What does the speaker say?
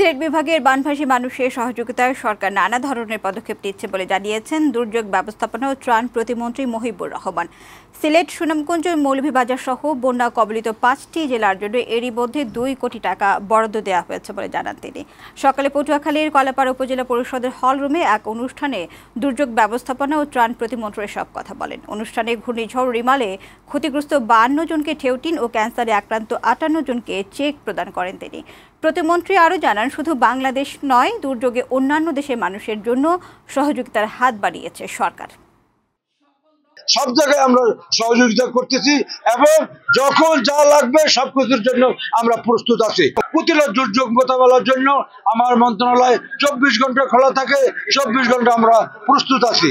সিলেট বিভাগের বানভাসী মানুষের সহযোগিতায় সরকার নানা ধরনের পদক্ষেপ নিচ্ছে বলে জানিয়েছেন দুর্যোগ ব্যবস্থাপনা ও ত্রাণ প্রতিমন্ত্রী মহিবুর রহমান সিলেট সুনামগঞ্জ মৌলভীবাজার সহ বন্যা কবলিত পাঁচটি জেলার জন্য এরই মধ্যে দুই কোটি টাকা বরাদ্দ দেওয়া হয়েছে বলে জানান তিনি সকালে পটুয়াখালীর কলাপাড়া উপজেলা পরিষদের হলরুমে এক অনুষ্ঠানে দুর্যোগ ব্যবস্থাপনা ও ত্রাণ প্রতিমন্ত্রী সব কথা বলেন অনুষ্ঠানে ঘূর্ণিঝড় রিমালে ক্ষতিগ্রস্ত বান্ন জনকে ঠেউটিন ও ক্যান্সারে আক্রান্ত আটান্ন জনকে চেক প্রদান করেন তিনি প্রতিমন্ত্রী আরও জানান শুধু বাংলাদেশ নয় দুর্যোগে অন্যান্য দেশের মানুষের জন্য সহযোগিতার হাত বাড়িয়েছে সরকার সব জায়গায় আমরা সহযোগিতা করতেছি এবং যখন যা লাগবে সব কিছুর জন্য আমরা প্রস্তুত আছি প্রতিটা দুর্যোগ মোকাবেলার জন্য আমার মন্ত্রণালয় চব্বিশ ঘন্টা খোলা থাকে চব্বিশ ঘন্টা আমরা প্রস্তুত আছি